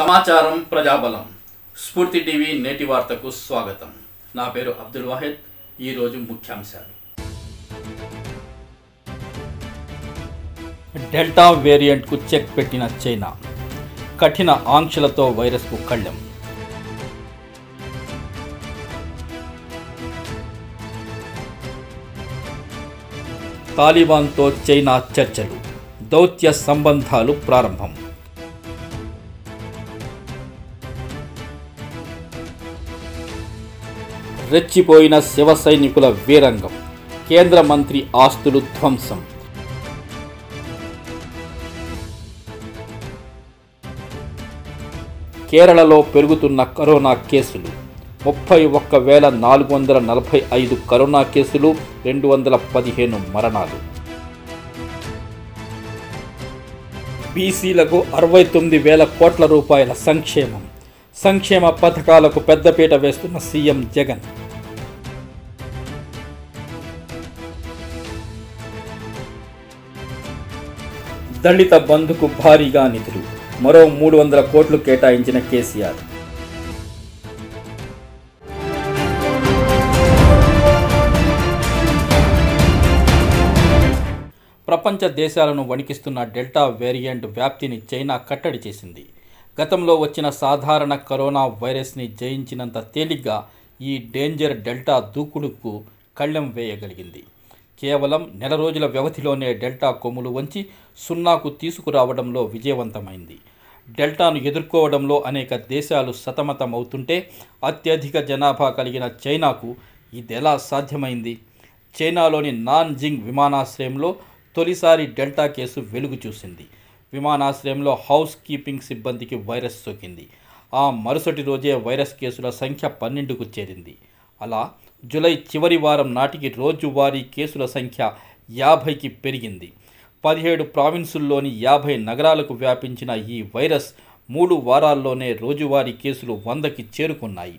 సమాచారం ప్రజాబలం స్ఫూర్తి టీవీ నేటి వార్తకు స్వాగతం నా పేరు అబ్దుల్ వాహిద్ ఈరోజు ముఖ్యాంశాలు డెల్టా వేరియంట్కు చెక్ పెట్టిన చైనా కఠిన ఆంక్షలతో వైరస్కు కళ్ళెం తాలిబాన్తో చైనా చర్చలు దౌత్య సంబంధాలు ప్రారంభం రెచ్చిపోయిన శివ సైనికుల వీరంగం కేంద్ర మంత్రి ఆస్తులు ధ్వంసం కేరళలో పెరుగుతున్న కరోనా కేసులు ముప్పై ఒక్క వేల నాలుగు వందల నలభై ఐదు కరోనా కేసులు రెండు వందల పదిహేను మరణాలు బీసీలకు అరవై తొమ్మిది వేల కోట్ల రూపాయల సంక్షేమం సంక్షేమ పథకాలకు పెద్దపీట వేస్తున్న సీఎం జగన్ దళిత బంధుకు భారీగా నిధులు మరో మూడు వందల కోట్లు కేటాయించిన కేసీఆర్ ప్రపంచ దేశాలను వణికిస్తున్న డెల్టా వేరియంట్ వ్యాప్తిని చైనా కట్టడి చేసింది గతంలో వచ్చిన సాధారణ కరోనా వైరస్ని జయించినంత తేలిగ్గా ఈ డేంజర్ డెల్టా దూకుడుకు కళ్ళెం వేయగలిగింది కేవలం నెల రోజుల వ్యవధిలోనే డెల్టా కొమ్ములు వంచి సున్నాకు తీసుకురావడంలో విజయవంతమైంది డెల్టాను ఎదుర్కోవడంలో అనేక దేశాలు సతమతమవుతుంటే అత్యధిక జనాభా కలిగిన చైనాకు ఇదెలా సాధ్యమైంది చైనాలోని నాన్జింగ్ విమానాశ్రయంలో తొలిసారి డెల్టా కేసు వెలుగు చూసింది విమానాశ్రయంలో హౌస్ కీపింగ్ సిబ్బందికి వైరస్ సోకింది ఆ మరుసటి రోజే వైరస్ కేసుల సంఖ్య పన్నెండుకు చేరింది అలా జులై చివరి వారం నాటికి రోజువారీ కేసుల సంఖ్య యాభైకి పెరిగింది పదిహేడు ప్రావిన్సుల్లోని యాభై నగరాలకు వ్యాపించిన ఈ వైరస్ మూడు వారాల్లోనే రోజువారీ కేసులు వందకి చేరుకున్నాయి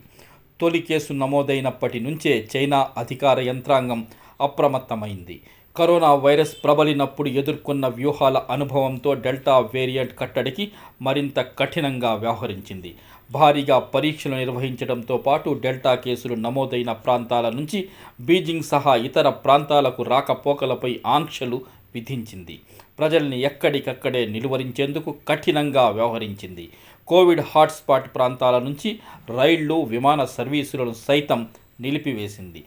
తొలి కేసు నమోదైనప్పటి నుంచే చైనా అధికార యంత్రాంగం అప్రమత్తమైంది కరోనా వైరస్ ప్రబలినప్పుడు ఎదుర్కొన్న వ్యూహాల అనుభవంతో డెల్టా వేరియంట్ కట్టడికి మరింత కఠినంగా వ్యవహరించింది భారీగా పరీక్షలు నిర్వహించడంతో పాటు డెల్టా కేసులు నమోదైన ప్రాంతాల నుంచి బీజింగ్ సహా ఇతర ప్రాంతాలకు రాకపోకలపై ఆంక్షలు విధించింది ప్రజల్ని ఎక్కడికక్కడే నిలువరించేందుకు కఠినంగా వ్యవహరించింది కోవిడ్ హాట్స్పాట్ ప్రాంతాల నుంచి రైళ్లు విమాన సర్వీసులను సైతం నిలిపివేసింది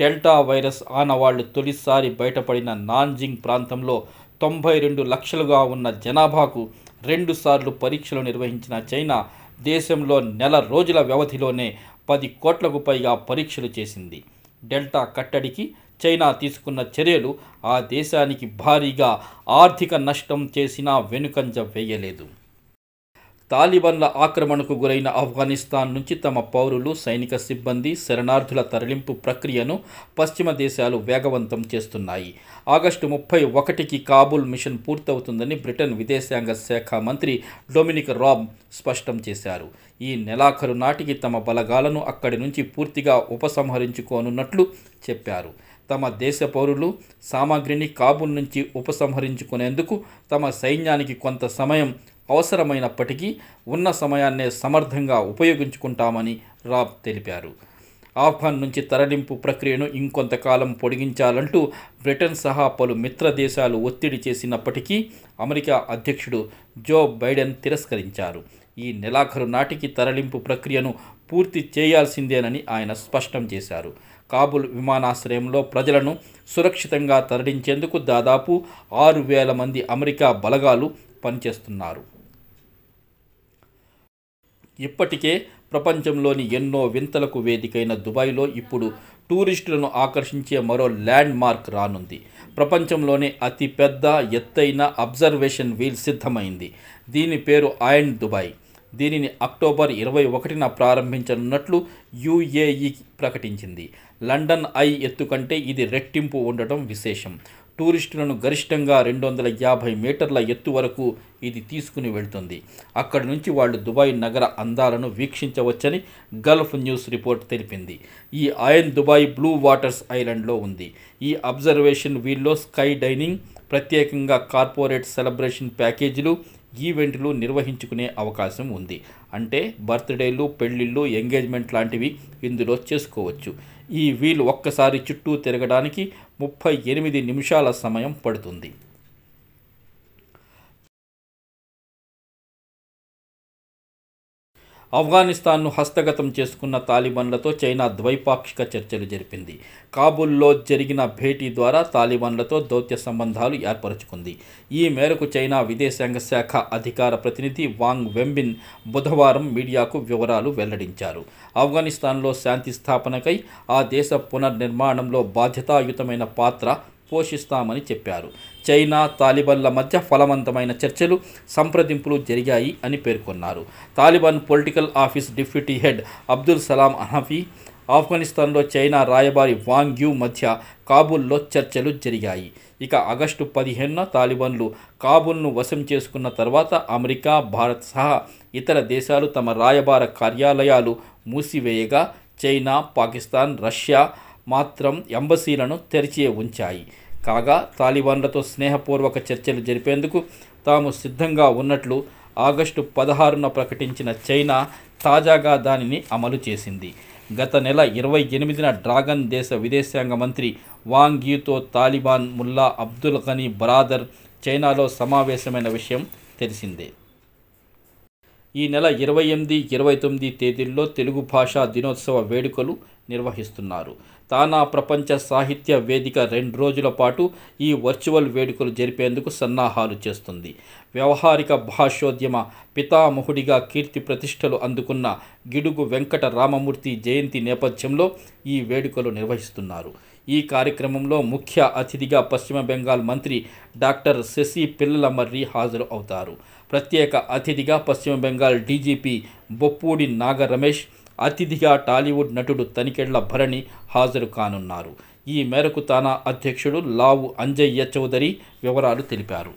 డెల్టా వైరస్ ఆనవాళ్లు తొలిసారి బయటపడిన నాన్జింగ్ ప్రాంతంలో తొంభై రెండు లక్షలుగా ఉన్న జనాభాకు రెండుసార్లు పరీక్షలు నిర్వహించిన చైనా దేశంలో నెల రోజుల వ్యవధిలోనే పది కోట్లకు పైగా పరీక్షలు చేసింది డెల్టా కట్టడికి చైనా తీసుకున్న చర్యలు ఆ దేశానికి భారీగా ఆర్థిక నష్టం చేసినా వెనుకంజ వేయలేదు తాలిబాన్ల ఆక్రమణకు గురైన ఆఫ్ఘనిస్తాన్ నుంచి తమ పౌరులు సైనిక సిబ్బంది శరణార్థుల తరలింపు ప్రక్రియను పశ్చిమ దేశాలు వేగవంతం చేస్తున్నాయి ఆగస్టు ముప్పై ఒకటికి కాబూల్ మిషన్ పూర్తవుతుందని బ్రిటన్ విదేశాంగ శాఖ మంత్రి డొమినిక్ రాబ్ స్పష్టం చేశారు ఈ నెలాఖరు నాటికి తమ బలగాలను అక్కడి నుంచి పూర్తిగా ఉపసంహరించుకోనున్నట్లు చెప్పారు తమ దేశ పౌరులు సామాగ్రిని కాబూల్ నుంచి ఉపసంహరించుకునేందుకు తమ సైన్యానికి కొంత సమయం అవసరమైనప్పటికీ ఉన్న సమయాన్నే సమర్థంగా ఉపయోగించుకుంటామని రాబ్ తెలిపారు ఆఫ్ఘాన్ నుంచి తరలింపు ప్రక్రియను ఇంకొంతకాలం పొడిగించాలంటూ బ్రిటన్ సహా పలు మిత్ర దేశాలు ఒత్తిడి చేసినప్పటికీ అమెరికా అధ్యక్షుడు జో బైడెన్ తిరస్కరించారు ఈ నెలాఖరు నాటికి తరలింపు ప్రక్రియను పూర్తి చేయాల్సిందేనని ఆయన స్పష్టం చేశారు కాబుల్ విమానాశ్రయంలో ప్రజలను సురక్షితంగా తరలించేందుకు దాదాపు ఆరు వేల మంది అమెరికా బలగాలు పనిచేస్తున్నారు ఇప్పటికే ప్రపంచంలోని ఎన్నో వింతలకు వేదికైన దుబాయ్లో ఇప్పుడు టూరిస్టులను ఆకర్షించే మరో ల్యాండ్ మార్క్ రానుంది ప్రపంచంలోనే అతిపెద్ద ఎత్తైన అబ్జర్వేషన్ వీల్ సిద్ధమైంది దీని పేరు ఆయన్ దుబాయ్ దీనిని అక్టోబర్ ఇరవై ఒకటిన ప్రారంభించనున్నట్లు యుఏఈ ప్రకటించింది లండన్ ఐ ఎత్తు కంటే ఇది రెట్టింపు ఉండటం విశేషం టూరిస్టులను గరిష్టంగా రెండు వందల యాభై మీటర్ల ఎత్తు వరకు ఇది తీసుకుని వెళ్తుంది అక్కడి నుంచి వాళ్ళు దుబాయ్ నగర అందాలను వీక్షించవచ్చని గల్ఫ్ న్యూస్ రిపోర్ట్ తెలిపింది ఈ ఆయన్ దుబాయ్ బ్లూ వాటర్స్ ఐలాండ్లో ఉంది ఈ అబ్జర్వేషన్ వీల్లో స్కై డైనింగ్ ప్రత్యేకంగా కార్పొరేట్ సెలబ్రేషన్ ప్యాకేజీలు ఈవెంట్లు నిర్వహించుకునే అవకాశం ఉంది అంటే బర్త్డేలు పెళ్ళిళ్ళు ఎంగేజ్మెంట్ లాంటివి ఇందులో చేసుకోవచ్చు ఈ వీల్ ఒక్కసారి చుట్టూ తిరగడానికి ముప్పై ఎనిమిది నిమిషాల సమయం పడుతుంది ఆఫ్ఘనిస్తాన్ను హస్తగతం చేసుకున్న తాలిబాన్లతో చైనా ద్వైపాక్షిక చర్చలు జరిపింది కాబుల్లో జరిగిన భేటీ ద్వారా తాలిబాన్లతో దౌత్య సంబంధాలు ఏర్పరచుకుంది ఈ మేరకు చైనా విదేశాంగ శాఖ అధికార ప్రతినిధి వాంగ్ వెంబిన్ బుధవారం మీడియాకు వివరాలు వెల్లడించారు ఆఫ్ఘనిస్తాన్లో శాంతి స్థాపనకై ఆ దేశ పునర్నిర్మాణంలో బాధ్యతాయుతమైన పాత్ర పోషిస్తామని చెప్పారు చైనా తాలిబన్ల మధ్య ఫలవంతమైన చర్చలు సంప్రదింపులు జరిగాయి అని పేర్కొన్నారు Taliban political office deputy head Abdul Salam అహఫీ ఆఫ్ఘనిస్తాన్లో చైనా రాయబారి వాంగ్ యూ మధ్య కాబూల్లో చర్చలు జరిగాయి ఇక ఆగస్టు పదిహేనున తాలిబాన్లు కాబూల్ను వశం చేసుకున్న తర్వాత అమెరికా భారత్ సహా ఇతర దేశాలు తమ రాయబార కార్యాలయాలు మూసివేయగా చైనా పాకిస్తాన్ రష్యా మాత్రం ఎంబసీలను తెరిచే ఉంచాయి కాగా తాలిబాన్లతో స్నేహపూర్వక చర్చలు జరిపేందుకు తాము సిద్ధంగా ఉన్నట్లు ఆగస్టు పదహారున ప్రకటించిన చైనా తాజాగా దానిని అమలు చేసింది గత నెల ఇరవై ఎనిమిదిన డ్రాగన్ దేశ విదేశాంగ మంత్రి వాంగ్ యూతో తాలిబాన్ ముల్లా అబ్దుల్ ఘనీ బరాదర్ చైనాలో సమావేశమైన విషయం తెలిసిందే ఈ నెల ఇరవై ఎనిమిది ఇరవై తొమ్మిది తేదీల్లో తెలుగు భాషా దినోత్సవ వేడుకలు నిర్వహిస్తున్నారు తానా ప్రపంచ సాహిత్య వేదిక రెండు రోజుల పాటు ఈ వర్చువల్ వేడుకలు జరిపేందుకు సన్నాహాలు చేస్తుంది వ్యవహారిక భాషోద్యమ పితామహుడిగా కీర్తి ప్రతిష్టలు అందుకున్న గిడుగు వెంకట రామమూర్తి జయంతి నేపథ్యంలో ఈ వేడుకలు నిర్వహిస్తున్నారు ఈ కార్యక్రమంలో ముఖ్య అతిథిగా పశ్చిమ బెంగాల్ మంత్రి డాక్టర్ శశి పిల్లల మర్రి హాజరు అవుతారు ప్రత్యేక అతిథిగా పశ్చిమ బెంగాల్ డీజీపీ బొప్పూడి నాగరమేష్ రమేష్ అతిథిగా టాలీవుడ్ నటుడు తనికెళ్ల భరణి హాజరు కానున్నారు ఈ మేరకు తానా అధ్యక్షుడు లావు అంజయ్య చౌదరి వివరాలు తెలిపారు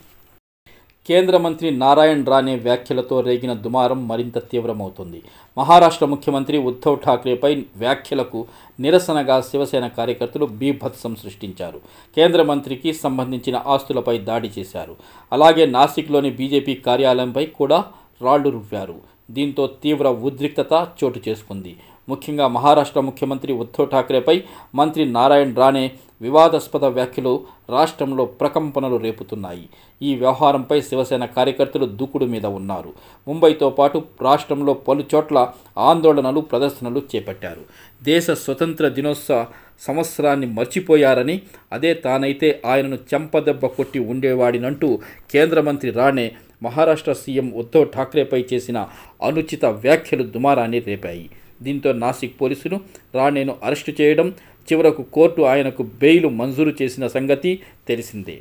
కేంద్ర మంత్రి నారాయణ్ రాణే వ్యాఖ్యలతో రేగిన దుమారం మరింత తీవ్రమవుతుంది మహారాష్ట్ర ముఖ్యమంత్రి ఉద్ధవ్ ఠాక్రేపై వ్యాఖ్యలకు నిరసనగా శివసేన కార్యకర్తలు బీభత్సం సృష్టించారు కేంద్ర మంత్రికి సంబంధించిన ఆస్తులపై దాడి చేశారు అలాగే నాసిక్లోని బీజేపీ కార్యాలయంపై కూడా రాళ్లు రువ్వారు దీంతో తీవ్ర ఉద్రిక్తత చోటు చేసుకుంది ముఖ్యంగా మహారాష్ట్ర ముఖ్యమంత్రి ఉద్ధవ్ ఠాక్రేపై మంత్రి నారాయణ్ రాణే వివాదాస్పద వ్యాఖ్యలు రాష్ట్రంలో ప్రకంపనలు రేపుతున్నాయి ఈ వ్యవహారంపై శివసేన కార్యకర్తలు దూకుడు మీద ఉన్నారు ముంబైతో పాటు రాష్ట్రంలో పలు చోట్ల ఆందోళనలు ప్రదర్శనలు చేపట్టారు దేశ స్వతంత్ర దినోత్సవ సంవత్సరాన్ని మర్చిపోయారని అదే తానైతే ఆయనను చెంపదెబ్బ కొట్టి ఉండేవాడినంటూ కేంద్ర మంత్రి రాణే మహారాష్ట్ర సీఎం ఉద్ధవ్ ఠాక్రేపై చేసిన అనుచిత వ్యాఖ్యలు దుమారాన్ని రేపాయి దీంతో నాసిక్ పోలీసులు రాణేను అరెస్టు చేయడం చివరకు కోర్టు ఆయనకు బెయిల్ మంజూరు చేసిన సంగతి తెలిసిందే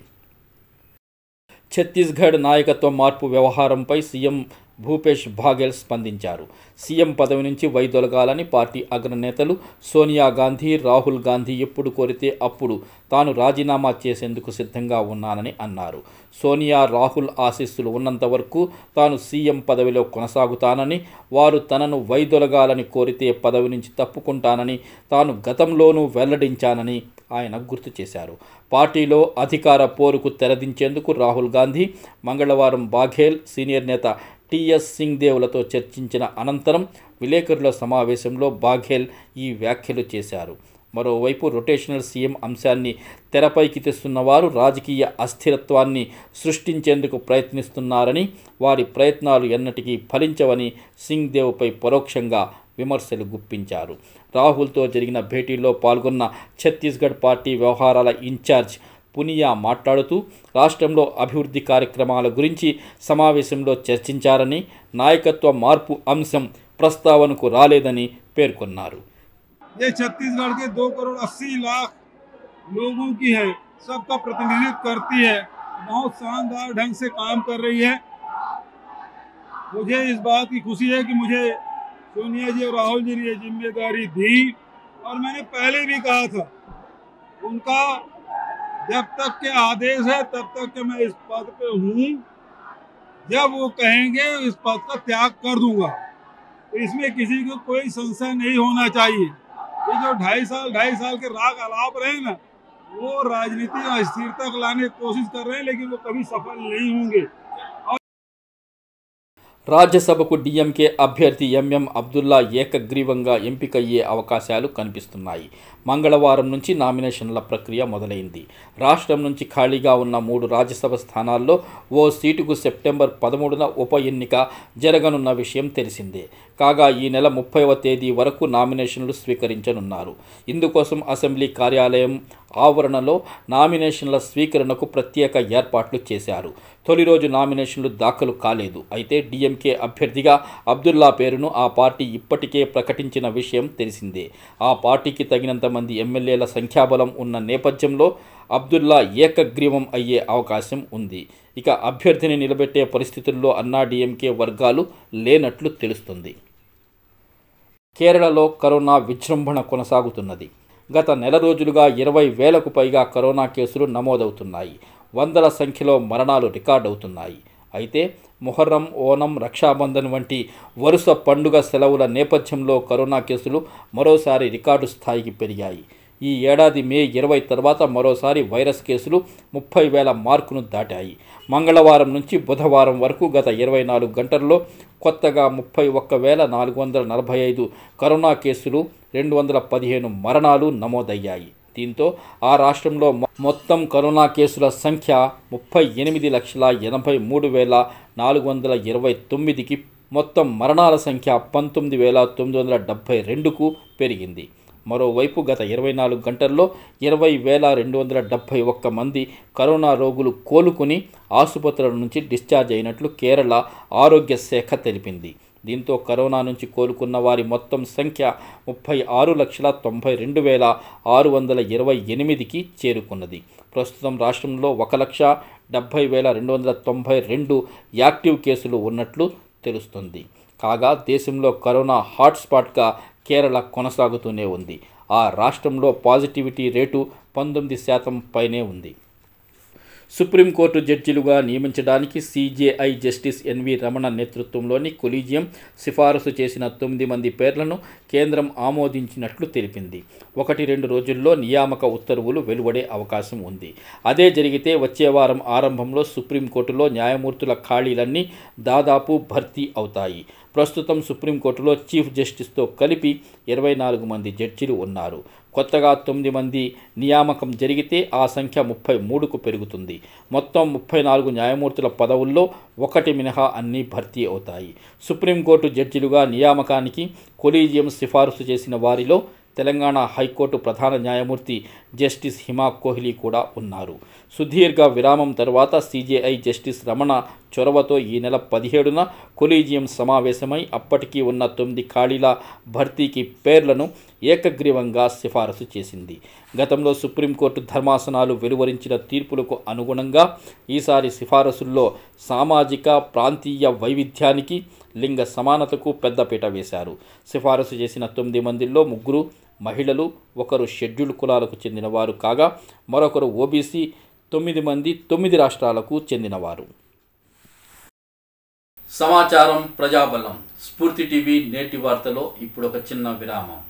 ఛత్తీస్గఢ్ నాయకత్వ మార్పు వ్యవహారంపై సీఎం భూపేష్ బాఘెల్ స్పందించారు సీఎం పదవి నుంచి వైదొలగాలని పార్టీ అగ్రనేతలు సోనియా గాంధీ రాహుల్ గాంధీ ఎప్పుడు కోరితే అప్పుడు తాను రాజీనామా చేసేందుకు సిద్ధంగా ఉన్నానని అన్నారు సోనియా రాహుల్ ఆశీస్సులు ఉన్నంత వరకు తాను సీఎం పదవిలో కొనసాగుతానని వారు తనను వైదొలగాలని కోరితే పదవి నుంచి తప్పుకుంటానని తాను గతంలోనూ వెల్లడించానని ఆయన గుర్తు చేశారు పార్టీలో అధికార పోరుకు తెరదించేందుకు రాహుల్ గాంధీ మంగళవారం బాఘేల్ సీనియర్ నేత టిఎస్ సింగ్ దేవులతో చర్చించిన అనంతరం విలేకరుల సమావేశంలో బాఘేల్ ఈ వ్యాఖ్యలు చేశారు మరోవైపు రొటేషనల్ సీఎం అంశాన్ని తెరపైకి తెస్తున్న వారు రాజకీయ అస్థిరత్వాన్ని సృష్టించేందుకు ప్రయత్నిస్తున్నారని వారి ప్రయత్నాలు ఎన్నటికీ ఫలించవని సింగ్ దేవ్పై పరోక్షంగా విమర్శలు గుప్పించారు రాహుల్తో జరిగిన భేటీలో పాల్గొన్న ఛత్తీస్గఢ్ పార్టీ వ్యవహారాల ఇన్ఛార్జ్ पुनिया మాట్లాడుతూ राष्ट्र अभिवृद्धि కార్యక్రమాల सवेश సమావేశంలో नायकत्व मारप अंश प्रस्ताव को रेदी पे छत्तीसगढ़ के दो करोड़ अस्सी लाख लोगों की है सबका प्रतिनिधित्व करती है बहुत शानदार ढंग से काम कर रही है मुझे इस बात की खुशी है कि मुझे सोनिया जी और राहुल जी ने ये जिम्मेदारी दी और मैंने पहले भी कहा था उनका जब तक के आदेश है तब तक के मैं इस पद पे हूँ जब वो कहेंगे इस पद का त्याग कर दूंगा इसमें किसी को कोई संशय नहीं होना चाहिए ये जो ढाई साल ढाई साल के राग अलाप रहे ना वो राजनीति अस्थिरता लाने की कोशिश कर रहे हैं लेकिन वो कभी सफल नहीं होंगे రాజ్యసభకు డిఎంకే అభ్యర్థి ఎంఎం అబ్దుల్లా ఏకగ్రీవంగా ఎంపికయ్యే అవకాశాలు కనిపిస్తున్నాయి మంగళవారం నుంచి నామినేషన్ల ప్రక్రియ మొదలైంది రాష్ట్రం నుంచి ఖాళీగా ఉన్న మూడు రాజ్యసభ స్థానాల్లో ఓ సీటుకు సెప్టెంబర్ పదమూడున ఉప ఎన్నిక జరగనున్న విషయం తెలిసిందే కాగా ఈ నెల ముప్పైవ తేదీ వరకు నామినేషన్లు స్వీకరించనున్నారు ఇందుకోసం అసెంబ్లీ కార్యాలయం ఆవరణలో నామినేషన్ల స్వీకరణకు ప్రత్యేక ఏర్పాట్లు చేశారు తొలి రోజు నామినేషన్లు దాఖలు కాలేదు అయితే డిఎంకే అభ్యర్థిగా అబ్దుల్లా పేరును ఆ పార్టీ ఇప్పటికే ప్రకటించిన విషయం తెలిసిందే ఆ పార్టీకి తగినంత మంది ఎమ్మెల్యేల సంఖ్యాబలం ఉన్న నేపథ్యంలో అబ్దుల్లా ఏకగ్రీవం అయ్యే అవకాశం ఉంది ఇక అభ్యర్థిని నిలబెట్టే పరిస్థితుల్లో అన్నా డిఎంకే వర్గాలు లేనట్లు తెలుస్తుంది కేరళలో కరోనా విజృంభణ కొనసాగుతున్నది గత నెల రోజులుగా ఇరవై వేలకు పైగా కరోనా కేసులు నమోదవుతున్నాయి వందల సంఖ్యలో మరణాలు రికార్డవుతున్నాయి అయితే మొహర్రం ఓనం రక్షాబంధన్ వంటి వరుస పండుగ సెలవుల నేపథ్యంలో కరోనా కేసులు మరోసారి రికార్డు స్థాయికి పెరిగాయి ఈ ఏడాది మే ఇరవై తర్వాత మరోసారి వైరస్ కేసులు ముప్పై వేల మార్కును దాటాయి మంగళవారం నుంచి బుధవారం వరకు గత ఇరవై నాలుగు గంటల్లో కొత్తగా ముప్పై ఒక్క వేల నాలుగు వందల నలభై ఐదు కరోనా కేసులు రెండు వందల పదిహేను మరణాలు నమోదయ్యాయి దీంతో ఆ రాష్ట్రంలో మొత్తం కరోనా కేసుల సంఖ్య ముప్పై ఎనిమిది లక్షల ఎనభై మూడు వేల నాలుగు వందల ఇరవై తొమ్మిదికి మొత్తం మరణాల సంఖ్య పంతొమ్మిది వేల తొమ్మిది వందల డెబ్భై రెండుకు పెరిగింది మరోవైపు గత ఇరవై నాలుగు గంటల్లో ఇరవై వేల రెండు వందల డెబ్భై ఒక్క మంది కరోనా రోగులు కోలుకుని ఆసుపత్రుల నుంచి డిశ్చార్జ్ అయినట్లు కేరళ ఆరోగ్య శాఖ తెలిపింది దీంతో కరోనా నుంచి కోలుకున్న వారి మొత్తం సంఖ్య ముప్పై ఆరు లక్షల తొంభై రెండు వేల ఆరు వందల ఇరవై ఎనిమిదికి చేరుకున్నది ప్రస్తుతం రాష్ట్రంలో ఒక లక్ష డెబ్భై వేల రెండు వందల తొంభై రెండు యాక్టివ్ కేసులు ఉన్నట్లు తెలుస్తుంది కాగా దేశంలో కరోనా హాట్స్పాట్గా కేరళ కొనసాగుతూనే ఉంది ఆ రాష్ట్రంలో పాజిటివిటీ రేటు పంతొమ్మిది శాతం పైనే ఉంది సుప్రీంకోర్టు జడ్జిలుగా నియమించడానికి సీజేఐ జస్టిస్ ఎన్వి రమణ నేతృత్వంలోని కొలీజియం సిఫారసు చేసిన తొమ్మిది మంది పేర్లను కేంద్రం ఆమోదించినట్లు తెలిపింది ఒకటి రెండు రోజుల్లో నియామక ఉత్తర్వులు వెలువడే అవకాశం ఉంది అదే జరిగితే వచ్చే వారం ఆరంభంలో సుప్రీంకోర్టులో న్యాయమూర్తుల ఖాళీలన్నీ దాదాపు భర్తీ అవుతాయి ప్రస్తుతం సుప్రీంకోర్టులో చీఫ్ జస్టిస్తో కలిపి ఇరవై నాలుగు మంది జడ్జిలు ఉన్నారు కొత్తగా తొమ్మిది మంది నియామకం జరిగితే ఆ సంఖ్య ముప్పై మూడుకు పెరుగుతుంది మొత్తం ముప్పై నాలుగు న్యాయమూర్తుల పదవుల్లో ఒకటి మినహా అన్నీ భర్తీ అవుతాయి సుప్రీంకోర్టు జడ్జిలుగా నియామకానికి కొలీజియం సిఫారసు చేసిన వారిలో తెలంగాణ హైకోర్టు ప్రధాన న్యాయమూర్తి జస్టిస్ హిమా కోహ్లీ కూడా ఉన్నారు సుదీర్ఘ విరామం తర్వాత సీజేఐ జస్టిస్ రమణ చొరవతో ఈ నెల పదిహేడున కొలీజియం సమావేశమై అప్పటికీ ఉన్న తొమ్మిది ఖాళీల భర్తీకి పేర్లను ఏకగ్రీవంగా సిఫారసు చేసింది గతంలో సుప్రీంకోర్టు ధర్మాసనాలు వెలువరించిన తీర్పులకు అనుగుణంగా ఈసారి సిఫారసుల్లో సామాజిక ప్రాంతీయ వైవిధ్యానికి లింగ సమానతకు పెద్దపీట వేశారు సిఫారసు చేసిన తొమ్మిది మందిలో ముగ్గురు మహిళలు ఒకరు షెడ్యూల్డ్ కులాలకు చెందినవారు కాగా మరొకరు ఓబీసీ తొమ్మిది మంది తొమ్మిది రాష్ట్రాలకు చెందినవారు సమాచారం ప్రజాబలం స్ఫూర్తి టీవీ నేటి వార్తలో ఇప్పుడు ఒక చిన్న విరామం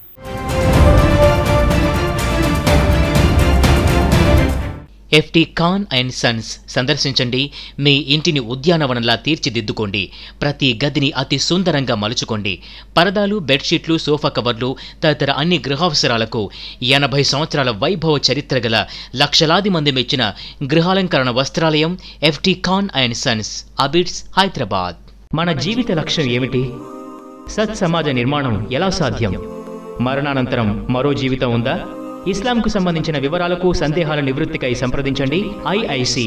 ఎఫ్టీ ఖాన్ అండ్ సన్స్ సందర్శించండి మీ ఇంటిని ఉద్యానవనంలా తీర్చిదిద్దుకోండి ప్రతి గదిని అతి సుందరంగా మలుచుకోండి పరదాలు బెడ్షీట్లు సోఫా కవర్లు తదితర అన్ని గృహావసరాలకు ఎనభై సంవత్సరాల వైభవ చరిత్ర గల లక్షలాది మంది మెచ్చిన గృహాలంకరణ వస్త్రాలయం FT Khan and sons Abids Hyderabad మన జీవిత లక్ష్యం ఏమిటి సత్సమాజ నిర్మాణం ఎలా సాధ్యం మరణానంతరం మరో జీవితం ఉందా ఇస్లాంకు సంబంధించిన వివరాలకు సందేహాల నివృత్తికై సంప్రదించండి IIC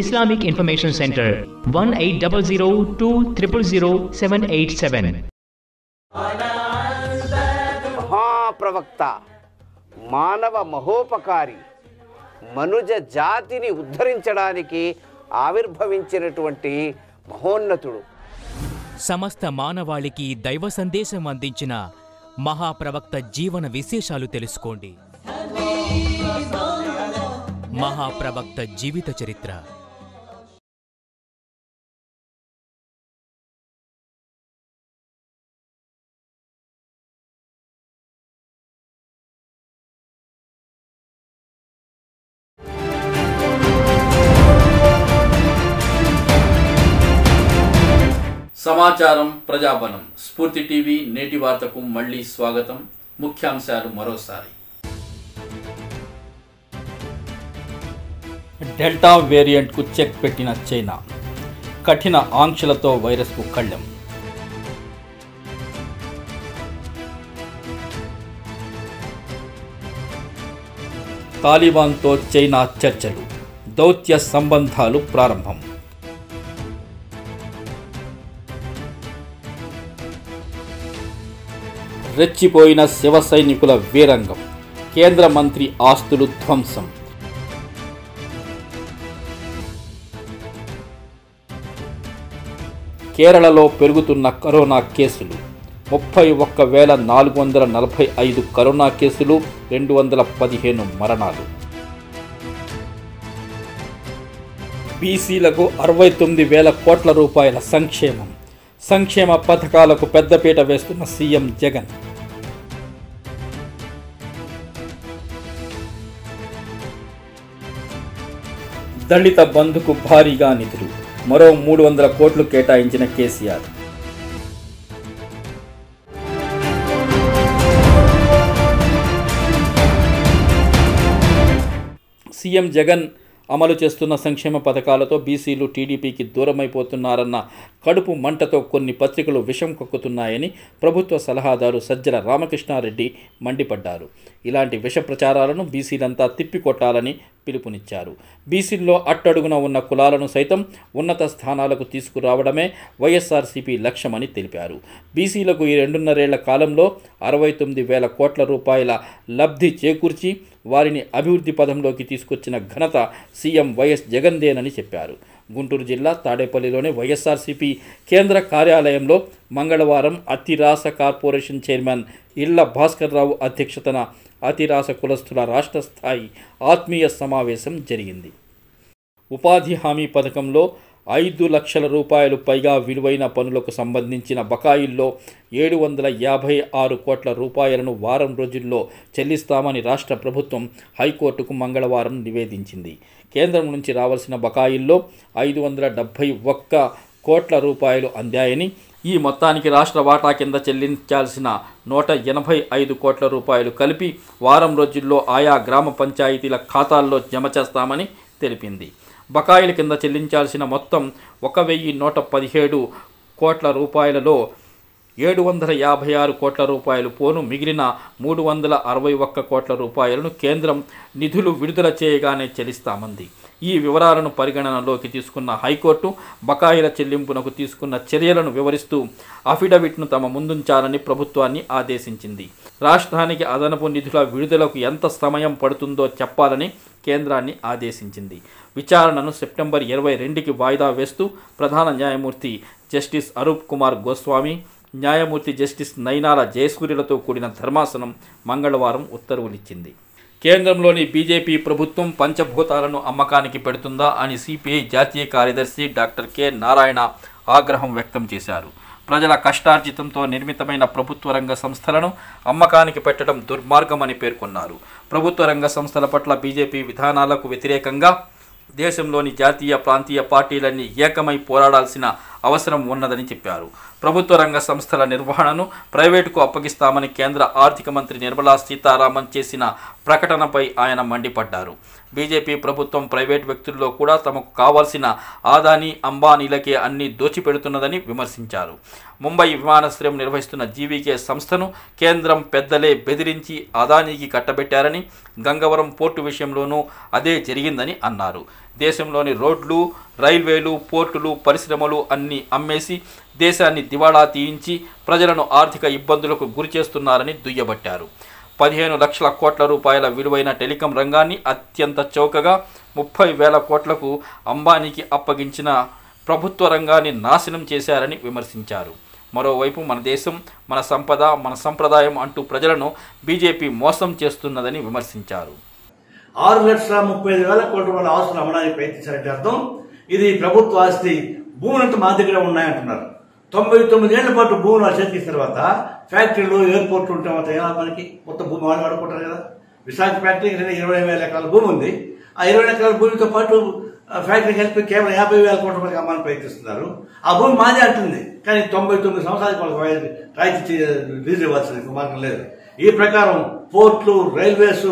Islamic information centre one eight double zero two triple zero seven eight seven మహాప్రవక్త మానవ మహోపకారి మనుజ జాతిని ఉద్ధరించడానికి ఆవిర్భవించినటువంటి మహోన్నతుడు సమస్త మానవాళికి దైవ సందేశం అందించిన మహాప్రవక్త జీవన విశేషాలు తెలుసుకోండి మహాప్రవక్త జీవిత చరిత్ర సమాచారం ప్రజాబనం స్ఫూర్తి టీవీ నేటి వార్తకు మళ్లీ స్వాగతం ముఖ్యాంశాలు మరోసారి డెల్టా వేరియంట్కు చెక్ పెట్టిన చైనా కఠిన ఆంక్షలతో వైరస్కు కళ్ళెం తాలిబాన్తో చైనా చర్చలు దౌత్య సంబంధాలు ప్రారంభం రెచ్చిపోయిన శివ సైనికుల వీరంగం కేంద్ర మంత్రి ఆస్తులు ధ్వంసం కేరళలో పెరుగుతున్న కరోనా కేసులు ముప్పై ఒక్క వేల నాలుగు వందల నలభై ఐదు కరోనా కేసులు రెండు వందల పదిహేను మరణాలు బీసీలకు అరవై తొమ్మిది వేల కోట్ల రూపాయల సంక్షేమం సంక్షేమ పథకాలకు పెద్దపీట వేస్తున్న సీఎం జగన్ దళిత బంధుకు భారీగా నిధులు మరో మూడు వందల కోట్లు కేటాయించిన కేసీఆర్ సీఎం జగన్ అమలు చేస్తున్న సంక్షేమ పథకాలతో బీసీలు టీడీపీకి దూరమైపోతున్నారన్న కడుపు మంటతో కొన్ని పత్రికలు విషం కక్కుతున్నాయని ప్రభుత్వ సలహాదారు సజ్జల రామకృష్ణారెడ్డి మండిపడ్డారు ఇలాంటి విష ప్రచారాలను బీసీలంతా తిప్పికొట్టాలని పిలుపునిచ్చారు బీసీల్లో అట్టడుగున ఉన్న కులాలను సైతం ఉన్నత స్థానాలకు తీసుకురావడమే వైఎస్ఆర్సీపీ లక్ష్యమని తెలిపారు బీసీలకు ఈ రెండున్నరేళ్ల కాలంలో అరవై తొమ్మిది వేల కోట్ల రూపాయల లబ్ధి చేకూర్చి వారిని అభివృద్ధి పదంలోకి తీసుకొచ్చిన ఘనత సీఎం వైఎస్ జగన్దేనని చెప్పారు గుంటూరు జిల్లా తాడేపల్లిలోని వైఎస్ఆర్సీపీ కేంద్ర కార్యాలయంలో మంగళవారం అతిరాస కార్పొరేషన్ చైర్మన్ ఇళ్ల భాస్కర్రావు అధ్యక్షతన అతిరాస కులస్తుల రాష్ట్ర స్థాయి ఆత్మీయ సమావేశం జరిగింది ఉపాధి హామీ పథకంలో ఐదు లక్షల రూపాయలు పైగా విలువైన పనులకు సంబంధించిన బకాయిల్లో ఏడు వందల యాభై ఆరు కోట్ల రూపాయలను వారం రోజుల్లో చెల్లిస్తామని రాష్ట్ర ప్రభుత్వం హైకోర్టుకు మంగళవారం నివేదించింది కేంద్రం నుంచి రావాల్సిన బకాయిల్లో ఐదు వందల డెబ్భై ఒక్క కోట్ల రూపాయలు అందాయని ఈ మొత్తానికి రాష్ట్ర వాటా కింద చెల్లించాల్సిన నూట ఎనభై ఐదు కోట్ల రూపాయలు కలిపి వారం రోజుల్లో ఆయా గ్రామ పంచాయతీల ఖాతాల్లో జమ చేస్తామని తెలిపింది బకాయిల కింద చెల్లించాల్సిన మొత్తం ఒక వెయ్యి నూట పదిహేడు కోట్ల రూపాయలలో ఏడు వందల యాభై ఆరు కోట్ల రూపాయలు పోను మిగిలిన మూడు వందల అరవై ఒక్క కోట్ల రూపాయలను కేంద్రం నిధులు విడుదల చేయగానే చెల్లిస్తామంది ఈ వివరాలను పరిగణనలోకి తీసుకున్న హైకోర్టు బకాయిల చెల్లింపునకు తీసుకున్న చర్యలను వివరిస్తూ అఫిడవిట్ను తమ ముందుంచాలని ప్రభుత్వాన్ని ఆదేశించింది రాష్ట్రానికి అదనపు నిధుల విడుదలకు ఎంత సమయం పడుతుందో చెప్పాలని కేంద్రాన్ని ఆదేశించింది విచారణను సెప్టెంబర్ ఇరవై రెండుకి వాయిదా వేస్తూ ప్రధాన న్యాయమూర్తి జస్టిస్ అరూప్ కుమార్ గోస్వామి న్యాయమూర్తి జస్టిస్ నైనాల జయసూర్యులతో కూడిన ధర్మాసనం మంగళవారం ఉత్తర్వులిచ్చింది కేంద్రంలోని బీజేపీ ప్రభుత్వం పంచభూతాలను అమ్మకానికి పెడుతుందా అని సిపిఐ జాతీయ కార్యదర్శి డాక్టర్ కె నారాయణ ఆగ్రహం వ్యక్తం చేశారు ప్రజల కష్టార్జితంతో నిర్మితమైన ప్రభుత్వ రంగ సంస్థలను అమ్మకానికి పెట్టడం దుర్మార్గమని పేర్కొన్నారు ప్రభుత్వ రంగ సంస్థల పట్ల బీజేపీ విధానాలకు వ్యతిరేకంగా దేశంలోని జాతీయ ప్రాంతీయ పార్టీలన్నీ ఏకమై పోరాడాల్సిన అవసరం ఉన్నదని చెప్పారు ప్రభుత్వ రంగ సంస్థల నిర్వహణను ప్రైవేటుకు అప్పగిస్తామని కేంద్ర ఆర్థిక మంత్రి నిర్మలా సీతారామన్ చేసిన ప్రకటనపై ఆయన మండిపడ్డారు బీజేపీ ప్రభుత్వం ప్రైవేట్ వ్యక్తుల్లో కూడా తమకు కావాల్సిన ఆదాని అంబానీలకే అన్ని దోచిపెడుతున్నదని విమర్శించారు ముంబై విమానాశ్రయం నిర్వహిస్తున్న జీవీకే సంస్థను కేంద్రం పెద్దలే బెదిరించి అదానీకి కట్టబెట్టారని గంగవరం పోర్టు విషయంలోనూ అదే జరిగిందని అన్నారు దేశంలోని రోడ్లు రైల్వేలు పోర్టులు పరిశ్రమలు అన్నీ అమ్మేసి దేశాన్ని దివాళా తీయించి ప్రజలను ఆర్థిక ఇబ్బందులకు గురి చేస్తున్నారని దుయ్యబట్టారు పదిహేను లక్షల కోట్ల రూపాయల విలువైన టెలికం రంగాన్ని అత్యంత చౌకగా ముప్పై వేల కోట్లకు అంబానీకి అప్పగించిన ప్రభుత్వ రంగాన్ని నాశనం చేశారని విమర్శించారు మరోవైపు మన దేశం మన సంపద మన సంప్రదాయం అంటూ ప్రజలను బీజేపీ మోసం చేస్తున్నదని విమర్శించారు ఆరు లక్షల ముప్పై ఐదు వేల కోట్ల రూపాయల ఆస్తులు అమ్మడానికి ప్రయత్నించారంటే అర్థం ఇది ప్రభుత్వ ఆస్తి భూములంతా మా దగ్గర ఉన్నాయంటున్నారు తొంభై తొమ్మిది ఏళ్ల పాటు భూములు ఆ చేతికి తర్వాత ఫ్యాక్టరీలు ఎయిర్పోర్ట్లు ఉంటే మొత్తం ఏమో మనకి మొత్తం భూమి వాళ్ళు వాడుకుంటారు కదా విశాఖ ఫ్యాక్టరీకి ఇరవై వేల ఎకరాల భూమి ఉంది ఆ ఇరవై ఎకరాల భూమితో పాటు ఫ్యాక్టరీ కలిపి కేవలం యాభై వేల కోట్ల రూపాయలకి అమ్మని ప్రయత్నిస్తున్నారు ఆ భూమి మాదే అంటుంది కానీ తొంభై తొమ్మిది సంవత్సరాలకి వాళ్ళకి రాయితీ రిలీజ్ ఇవ్వాల్సిన మార్గం లేదు ఈ ప్రకారం పోర్ట్లు రైల్వేస్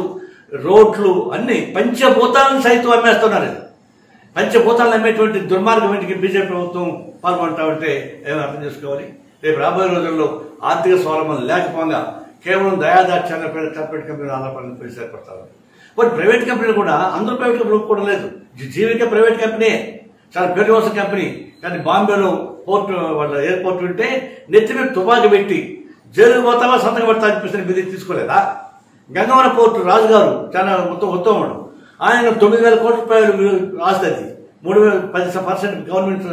రోడ్లు అన్ని పంచభూతాలను సైతం అమ్మేస్తున్నారు పంచభూతాలను అమ్మేటువంటి దుర్మార్గం ఇంటికి బీజేపీ ప్రభుత్వం పాల్గొంటా ఉంటే ఏమో అర్థం చేసుకోవాలి రేపు రాబోయే రోజుల్లో ఆర్థిక స్వలంబం లేకపోగా కేవలం దయాదాక్షాన్ని పేరు తప్పెట్టుకుని ఆధారపడిన పరిస్థితి ఏర్పడతారు మరి ప్రైవేట్ కంపెనీలు కూడా అందరూ ప్రైవేట్ కంపెనీ ఒప్పుకోవడం లేదు జీవికే ప్రైవేట్ కంపెనీ చాలా పేరు కోసం కంపెనీ కానీ బాంబేలో పోర్ట్ వాళ్ళ ఎయిర్పోర్ట్ ఉంటే నెత్తి మీద తుపాకి పెట్టి జైలు పోతావా సంతకం పెడతా అనిపిస్తుంది మీద తీసుకోలేదా గంగవరం పోర్టు రాజుగారు చాలా మొత్తం మొత్తం ఉండు ఆయన తొమ్మిది వేల కోట్ల రూపాయలు ఆస్తి అది మూడు వేల పది పర్సెంట్ గవర్నమెంట్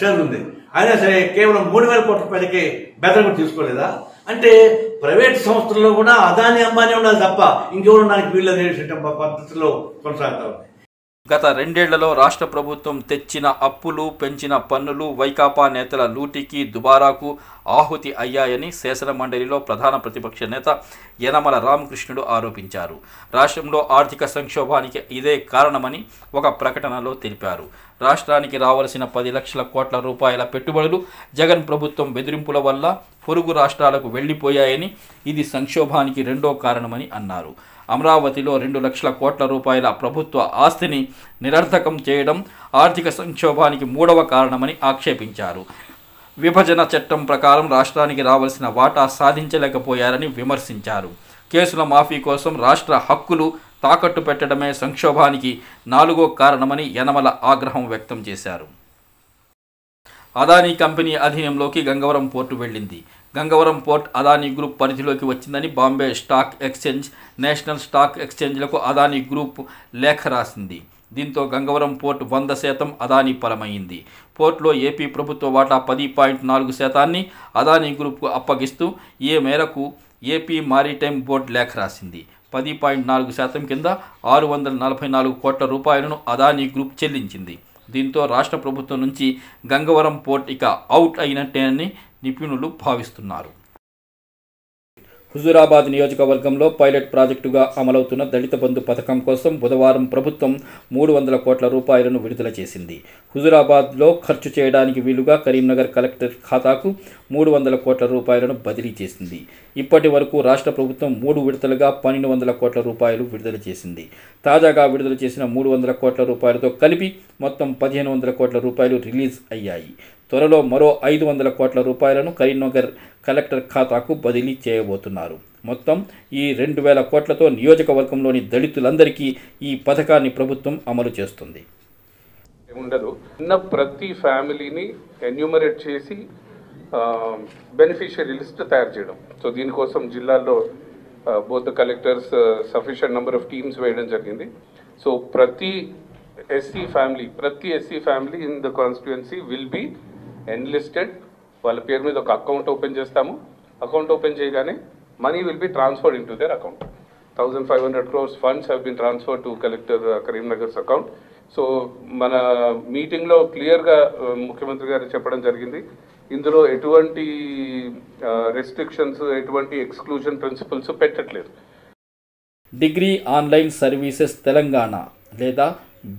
షేర్ ఉంది అయినా సరే కేవలం మూడు వేల కోట్ల రూపాయలకే బెదర్ కూడా తీసుకోలేదా అంటే ప్రైవేట్ సంస్థల్లో కూడా అదాని అంబానీ ఉండాలి తప్ప ఇంకెవరు నాకు వీళ్ళు అనేటువంటి పద్ధతిలో కొనసాగుతా ఉంది గత రెండేళ్లలో రాష్ట్ర ప్రభుత్వం తెచ్చిన అప్పులు పెంచిన పన్నులు వైకాపా నేతల లూటికి దుబారాకు ఆహుతి అయ్యాయని మండలిలో ప్రధాన ప్రతిపక్ష నేత యనమల రామకృష్ణుడు ఆరోపించారు రాష్ట్రంలో ఆర్థిక సంక్షోభానికి ఇదే కారణమని ఒక ప్రకటనలో తెలిపారు రాష్ట్రానికి రావలసిన పది లక్షల కోట్ల రూపాయల పెట్టుబడులు జగన్ ప్రభుత్వం బెదిరింపుల వల్ల పొరుగు రాష్ట్రాలకు వెళ్లిపోయాయని ఇది సంక్షోభానికి రెండో కారణమని అన్నారు అమరావతిలో రెండు లక్షల కోట్ల రూపాయల ప్రభుత్వ ఆస్తిని నిరర్థకం చేయడం ఆర్థిక సంక్షోభానికి మూడవ కారణమని ఆక్షేపించారు విభజన చట్టం ప్రకారం రాష్ట్రానికి రావాల్సిన వాటా సాధించలేకపోయారని విమర్శించారు కేసుల మాఫీ కోసం రాష్ట్ర హక్కులు తాకట్టు పెట్టడమే సంక్షోభానికి నాలుగో కారణమని యనమల ఆగ్రహం వ్యక్తం చేశారు అదానీ కంపెనీ అధీనంలోకి గంగవరం పోర్టు వెళ్ళింది గంగవరం పోర్ట్ అదానీ గ్రూప్ పరిధిలోకి వచ్చిందని Bombay stock exchange national stock ఎక్స్చేంజ్లకు అదానీ గ్రూప్ లేఖ రాసింది దీంతో గంగవరం పోర్ట్ వంద శాతం అదానీ పరమైంది పోర్ట్లో ఏపీ ప్రభుత్వ వాటా పది పాయింట్ నాలుగు శాతాన్ని అదానీ గ్రూప్కు అప్పగిస్తూ ఈ మేరకు ఏపీ మారిటైమ్ బోర్డు లేఖ రాసింది పది పాయింట్ నాలుగు శాతం కింద ఆరు వందల నలభై నాలుగు కోట్ల రూపాయలను అదానీ గ్రూప్ చెల్లించింది దీంతో రాష్ట్ర ప్రభుత్వం నుంచి గంగవరం పోర్ట్ ఇక అవుట్ అయినట్టేనని నిపుణులు భావిస్తున్నారు హుజూరాబాద్ నియోజకవర్గంలో పైలట్ ప్రాజెక్టుగా అమలవుతున్న దళిత బంధు పథకం కోసం బుధవారం ప్రభుత్వం మూడు వందల కోట్ల రూపాయలను విడుదల చేసింది హుజూరాబాద్లో ఖర్చు చేయడానికి వీలుగా కరీంనగర్ కలెక్టర్ ఖాతాకు మూడు వందల కోట్ల రూపాయలను బదిలీ చేసింది ఇప్పటి వరకు రాష్ట్ర ప్రభుత్వం మూడు విడతలుగా పన్నెండు వందల కోట్ల రూపాయలు విడుదల చేసింది తాజాగా విడుదల చేసిన మూడు వందల కోట్ల రూపాయలతో కలిపి మొత్తం పదిహేను వందల కోట్ల రూపాయలు రిలీజ్ అయ్యాయి త్వరలో మరో ఐదు వందల కోట్ల రూపాయలను కరీంనగర్ కలెక్టర్ ఖాతాకు బదిలీ చేయబోతున్నారు మొత్తం ఈ రెండు వేల కోట్లతో నియోజకవర్గంలోని దళితులందరికీ ఈ పథకాన్ని ప్రభుత్వం అమలు చేస్తుంది ఉండదు ఉన్న ప్రతి ఫ్యామిలీని ఎన్యూమరేట్ చేసి బెనిఫిషియరీ లిస్ట్ తయారు చేయడం సో దీనికోసం జిల్లాల్లో both collectors sufficient number of teams వేయడం జరిగింది సో ప్రతి ఎస్సీ ఫ్యామిలీ ప్రతి SC family in the constituency will be enlisted వాళ్ళ పేరు మీద ఒక అకౌంట్ ఓపెన్ చేస్తాము అకౌంట్ ఓపెన్ చేయగానే money will be transferred into their account thousand five hundred crores funds have been transfer to collector Karimnagar's account so మన మీటింగ్లో క్లియర్గా uh, ముఖ్యమంత్రి గారు చెప్పడం జరిగింది ఇందులో ఎటువంటి రెస్ట్రిక్షన్స్ uh, ఎటువంటి ఎక్స్క్లూజన్ ప్రిన్సిపల్స్ పెట్టట్లేదు డిగ్రీ ఆన్లైన్ సర్వీసెస్ తెలంగాణ లేదా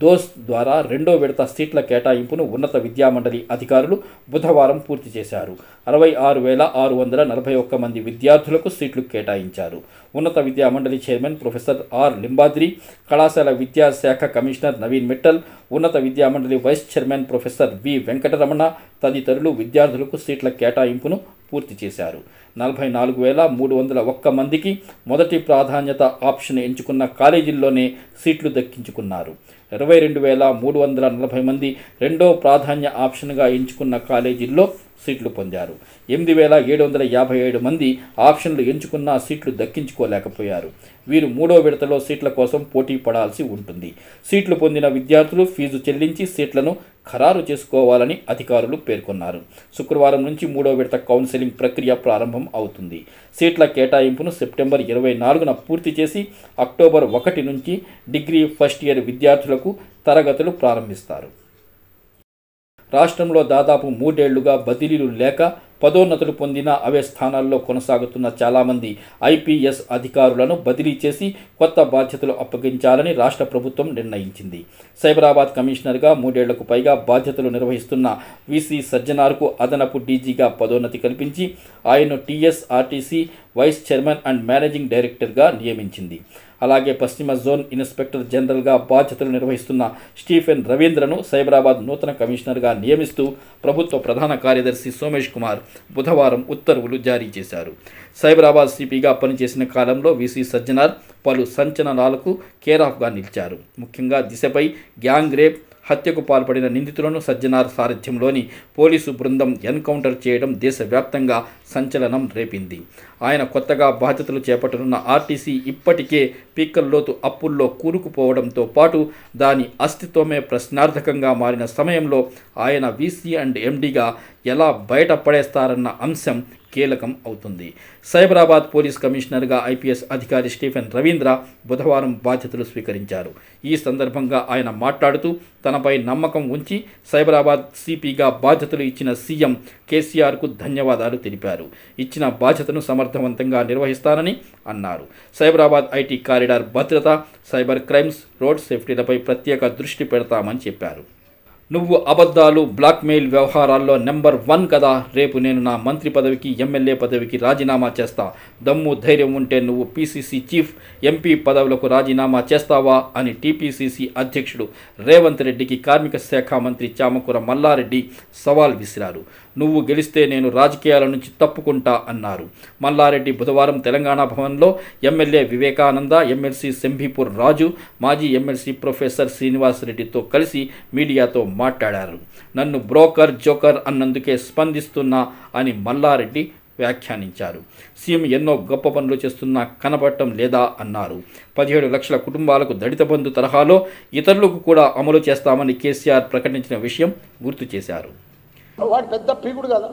దోస్ ద్వారా రెండో విడత సీట్ల కేటాయింపును ఉన్నత విద్యామండలి అధికారులు బుధవారం పూర్తి చేశారు అరవై ఆరు వేల ఆరు వందల నలభై ఒక్క మంది విద్యార్థులకు సీట్లు కేటాయించారు ఉన్నత విద్యామండలి చైర్మన్ ప్రొఫెసర్ ఆర్ లింబాద్రి కళాశాల విద్యాశాఖ కమిషనర్ నవీన్ మిట్టల్ ఉన్నత విద్యామండలి vice chairman professor V Venkataramana తదితరులు విద్యార్థులకు సీట్ల కేటాయింపును పూర్తి చేశారు నలభై నాలుగు వేల మూడు వందల ఒక్క మందికి మొదటి ప్రాధాన్యత ఆప్షన్ ఎంచుకున్న కాలేజీల్లోనే సీట్లు దక్కించుకున్నారు ఇరవై రెండు వేల మూడు వందల నలభై మంది రెండో ప్రాధాన్య ఆప్షన్గా ఎంచుకున్న కాలేజీల్లో సీట్లు పొందారు ఎనిమిది వేల ఏడు వందల యాభై ఏడు మంది ఆప్షన్లు ఎంచుకున్న సీట్లు దక్కించుకోలేకపోయారు వీరు మూడో విడతలో సీట్ల కోసం పోటీ పడాల్సి ఉంటుంది సీట్లు పొందిన విద్యార్థులు ఫీజు చెల్లించి సీట్లను ఖరారు చేసుకోవాలని అధికారులు పేర్కొన్నారు శుక్రవారం నుంచి మూడో విడత కౌన్సిలింగ్ ప్రక్రియ ప్రారంభం అవుతుంది సీట్ల కేటాయింపును సెప్టెంబర్ ఇరవై నాలుగున పూర్తి చేసి అక్టోబర్ ఒకటి నుంచి డిగ్రీ ఫస్ట్ ఇయర్ విద్యార్థులకు తరగతులు ప్రారంభిస్తారు రాష్ట్రంలో దాదాపు మూడేళ్లుగా బదిలీలు లేక పదోన్నతులు పొందిన అవే స్థానాల్లో కొనసాగుతున్న చాలామంది ఐపీఎస్ అధికారులను బదిలీ చేసి కొత్త బాధ్యతలు అప్పగించాలని రాష్ట్ర ప్రభుత్వం నిర్ణయించింది సైబరాబాద్ కమిషనర్గా మూడేళ్లకు పైగా బాధ్యతలు నిర్వహిస్తున్న విసి సజ్జనార్కు అదనపు డీజీగా పదోన్నతి కల్పించి ఆయన్ను TSRTC vice chairman and managing డైరెక్టర్గా నియమించింది అలాగే పశ్చిమ జోన్ ఇన్స్పెక్టర్ జనరల్గా బాధ్యతలు నిర్వహిస్తున్న స్టీఫెన్ రవీంద్రను సైబరాబాద్ నూతన కమిషనర్గా నియమిస్తూ ప్రభుత్వ ప్రధాన కార్యదర్శి సోమేష్ కుమార్ బుధవారం ఉత్తర్వులు జారీ చేశారు సైబరాబాద్ సిపిగా పనిచేసిన కాలంలో విసి సజ్జనార్ పలు సంచలనాలకు కేరాఫ్గా నిలిచారు ముఖ్యంగా దిశపై గ్యాంగ్ రేప్ హత్యకు పాల్పడిన నిందితులను సజ్జనార్ సారథ్యంలోని పోలీసు బృందం ఎన్కౌంటర్ చేయడం దేశవ్యాప్తంగా సంచలనం రేపింది ఆయన కొత్తగా బాధ్యతలు చేపట్టనున్న ఆర్టీసీ ఇప్పటికే పీక్కల్లోతు అప్పుల్లో కూరుకుపోవడంతో పాటు దాని అస్తిత్వమే ప్రశ్నార్థకంగా మారిన సమయంలో ఆయన వీసీ అండ్ ఎండీగా ఎలా బయటపడేస్తారన్న అంశం కీలకం అవుతుంది సైబరాబాద్ పోలీస్ కమిషనర్గా ఐపీఎస్ అధికారి స్టీఫెన్ రవీంద్ర బుధవారం బాధ్యతలు స్వీకరించారు ఈ సందర్భంగా ఆయన మాట్లాడుతూ తనపై నమ్మకం ఉంచి సైబరాబాద్ సిపిగా బాధ్యతలు ఇచ్చిన సీఎం కేసీఆర్కు ధన్యవాదాలు తెలిపారు ఇచ్చిన బాధ్యతను సమర్థవంతంగా నిర్వహిస్తానని అన్నారు సైబరాబాద్ ఐటీ కారిడార్ భద్రత సైబర్ క్రైమ్స్ రోడ్ సేఫ్టీలపై ప్రత్యేక దృష్టి పెడతామని చెప్పారు నువ్వు అబద్ధాలు బ్లాక్మెయిల్ వ్యవహారాల్లో నెంబర్ వన్ కదా రేపు నేను నా మంత్రి పదవికి ఎమ్మెల్యే పదవికి రాజీనామా చేస్తా దమ్ము ధైర్యం ఉంటే నువ్వు పీసీసీ చీఫ్ ఎంపీ పదవులకు రాజీనామా చేస్తావా అని టీపీసీసీ అధ్యక్షుడు రేవంత్ రెడ్డికి కార్మిక శాఖ మంత్రి చామకూర మల్లారెడ్డి సవాల్ విసిరారు నువ్వు గెలిస్తే నేను రాజకీయాల నుంచి తప్పుకుంటా అన్నారు మల్లారెడ్డి బుధవారం తెలంగాణ భవన్లో ఎమ్మెల్యే వివేకానంద ఎమ్మెల్సీ శంభీపూర్ రాజు మాజీ ఎమ్మెల్సీ ప్రొఫెసర్ శ్రీనివాసరెడ్డితో కలిసి మీడియాతో మాట్లాడారు నన్ను బ్రోకర్ జోకర్ అన్నందుకే స్పందిస్తున్నా అని మల్లారెడ్డి వ్యాఖ్యానించారు సీఎం ఎన్నో గొప్ప పనులు చేస్తున్నా కనపడటం లేదా అన్నారు పదిహేడు లక్షల కుటుంబాలకు దళిత బంధు తరహాలో ఇతరులకు కూడా అమలు చేస్తామని కేసీఆర్ ప్రకటించిన విషయం గుర్తు చేశారు వాడు పెద్ద పీకుడు కదా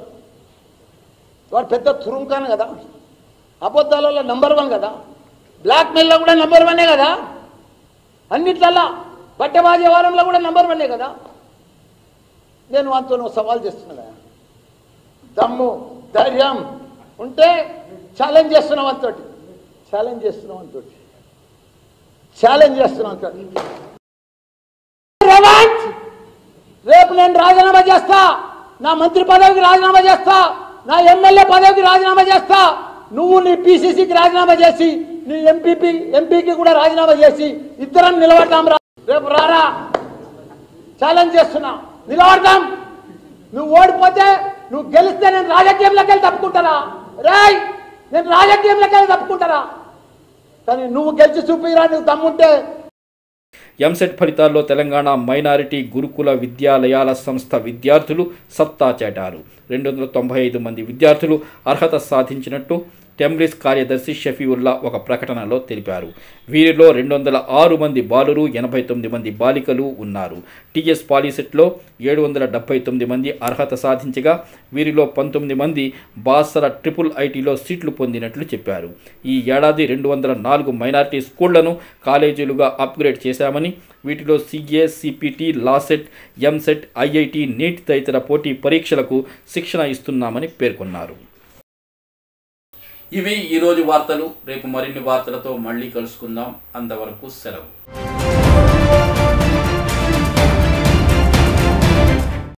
వాడు పెద్ద తురుంకాన్ కదా అబద్ధాలలో నంబర్ వన్ కదా బ్లాక్మెయిల్లో కూడా నంబర్ వన్నే కదా అన్నిట్లల్లా పట్టెబాజీ వారంలో కూడా నంబర్ వన్నే కదా నేను వాటితో నువ్వు సవాల్ చేస్తున్నా దమ్ము ధైర్యం ఉంటే ఛాలెంజ్ చేస్తున్నావు అంతటి ఛాలెంజ్ చేస్తున్నావు అంతో ఛాలెంజ్ చేస్తున్నావు రేపు నేను రాజీనామా చేస్తా నా మంత్రి పదవికి రాజీనామా చేస్తా నా ఎమ్మెల్యే పదవికి రాజీనామా చేస్తా నువ్వు నీ పిసిసికి రాజీనామా చేసి నీ ఎంపీపీ ఎంపీకి కూడా రాజీనామా చేసి ఇద్దరం నిలబడ్డాం రేపు రారా ఛాలెంజ్ చేస్తున్నావు నిలబడదాం నువ్వు ఓడిపోతే నువ్వు గెలిస్తే నేను రాజకీయంలోకి వెళ్ళి తప్పుకుంటారా రాయ్ నేను రాజకీయంలోకి వెళ్ళి తప్పుకుంటారా కానీ నువ్వు గెలిచి చూపిరా నువ్వు తమ్ముంటే ఎంసెట్ ఫలితాల్లో తెలంగాణ మైనారిటీ గురుకుల విద్యాలయాల సంస్థ విద్యార్థులు సత్తా చాటారు రెండు వందల తొంభై ఐదు మంది విద్యార్థులు అర్హత సాధించినట్టు టెమ్రిస్ కార్యదర్శి షఫీవుల్లా ఒక ప్రకటనలో తెలిపారు వీరిలో రెండు వందల ఆరు మంది బాలురు ఎనభై తొమ్మిది మంది బాలికలు ఉన్నారు టీఎస్ పాలీసెట్లో ఏడు వందల డెబ్బై తొమ్మిది మంది అర్హత సాధించగా వీరిలో పంతొమ్మిది మంది బాసర ట్రిపుల్ ఐటీలో సీట్లు పొందినట్లు చెప్పారు ఈ ఏడాది రెండు వందల నాలుగు మైనారిటీ స్కూళ్లను కాలేజీలుగా అప్గ్రేడ్ చేశామని వీటిలో CA CPT LAWCET EAMCET IIT NEET తదితర పోటీ పరీక్షలకు శిక్షణ ఇస్తున్నామని పేర్కొన్నారు ఇవి ఈరోజు వార్తలు రేపు మరిన్ని వార్తలతో మళ్ళీ కలుసుకుందాం అంతవరకు సెలవు